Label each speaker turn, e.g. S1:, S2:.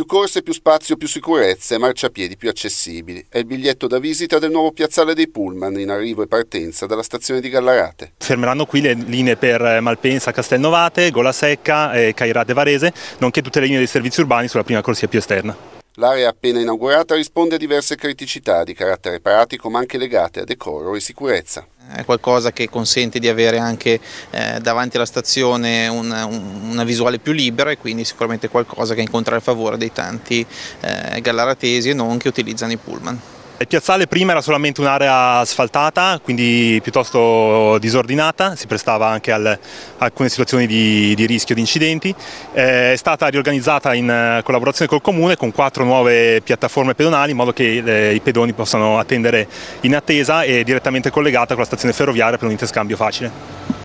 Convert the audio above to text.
S1: Più corse, più spazio, più sicurezza e marciapiedi più accessibili. È il biglietto da visita del nuovo piazzale dei Pullman in arrivo e partenza dalla stazione di Gallarate.
S2: Fermeranno qui le linee per eh, Malpensa, Castelnovate, Golasecca, eh, Cairate Varese, nonché tutte le linee dei servizi urbani sulla
S3: prima corsia più esterna.
S1: L'area appena inaugurata risponde a diverse criticità di carattere pratico ma anche legate a decoro e sicurezza
S3: è qualcosa che consente di avere anche eh, davanti alla stazione una, una, visuale più libera e quindi sicuramente qualcosa che incontra il favore dei tanti eh, gallaratesi e non che utilizzano i pullman. Il piazzale prima era
S2: solamente un'area asfaltata, quindi piuttosto disordinata, si prestava anche a alcune situazioni di, di, rischio di incidenti. Eh, è stata riorganizzata in eh, collaborazione col Comune con quattro nuove piattaforme pedonali in modo che eh, i pedoni possano attendere in attesa e direttamente collegata con la stazione ferroviaria per un interscambio facile.